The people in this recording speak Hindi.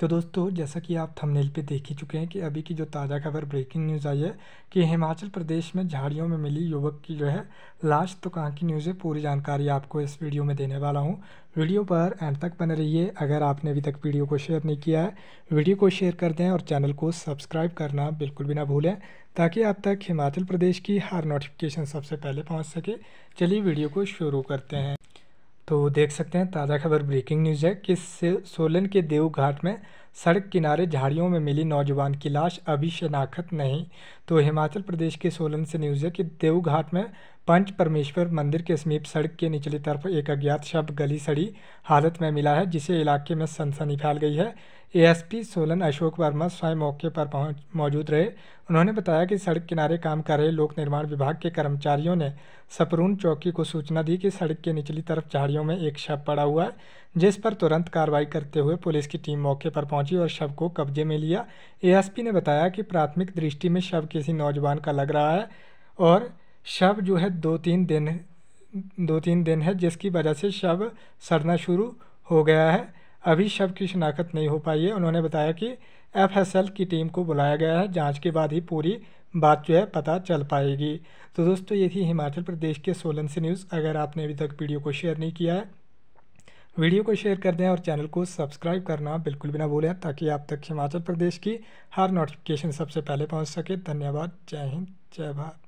तो दोस्तों जैसा कि आप थंबनेल पे देख ही चुके हैं कि अभी की जो ताज़ा खबर ब्रेकिंग न्यूज़ आई है कि हिमाचल प्रदेश में झाड़ियों में मिली युवक की जो है लाश तो कहाँ की न्यूज़ है पूरी जानकारी आपको इस वीडियो में देने वाला हूँ वीडियो पर एंड तक बने रहिए अगर आपने अभी तक वीडियो को शेयर नहीं किया है वीडियो को शेयर कर दें और चैनल को सब्सक्राइब करना बिल्कुल भी ना भूलें ताकि आप तक हिमाचल प्रदेश की हर नोटिफिकेशन सबसे पहले पहुँच सके चलिए वीडियो को शुरू करते हैं तो देख सकते हैं ताज़ा खबर ब्रेकिंग न्यूज़ है कि सोलन के देवघाट में सड़क किनारे झाड़ियों में मिली नौजवान की लाश अभी शनाख्त नहीं तो हिमाचल प्रदेश के सोलन से न्यूज़ है कि देवघाट में पंच परमेश्वर मंदिर के समीप सड़क के निचली तरफ एक अज्ञात शब्द गली सड़ी हालत में मिला है जिसे इलाके में सनसनी फैल गई है एएसपी सोलन अशोक वर्मा स्वयं मौके पर पहुंच मौजूद रहे उन्होंने बताया कि सड़क किनारे काम कर रहे लोक निर्माण विभाग के कर्मचारियों ने सपरून चौकी को सूचना दी कि सड़क के निचली तरफ झाड़ियों में एक शव पड़ा हुआ है जिस पर तुरंत कार्रवाई करते हुए पुलिस की टीम मौके पर पहुंची और शव को कब्जे में लिया एएसपी ने बताया कि प्राथमिक दृष्टि में शव किसी नौजवान का लग रहा है और शव जो है दो तीन दिन दो तीन दिन है जिसकी वजह से शव सड़ना शुरू हो गया है अभी शव की शनाख्त नहीं हो पाई है उन्होंने बताया कि एफएसएल की टीम को बुलाया गया है जांच के बाद ही पूरी बात जो है पता चल पाएगी तो दोस्तों ये थी हिमाचल प्रदेश के सोलन से न्यूज़ अगर आपने अभी तक वीडियो को शेयर नहीं किया है वीडियो को शेयर कर दें और चैनल को सब्सक्राइब करना बिल्कुल भी ना भूलें ताकि आप तक हिमाचल प्रदेश की हर नोटिफिकेशन सबसे पहले पहुँच सके धन्यवाद जय हिंद जय भारत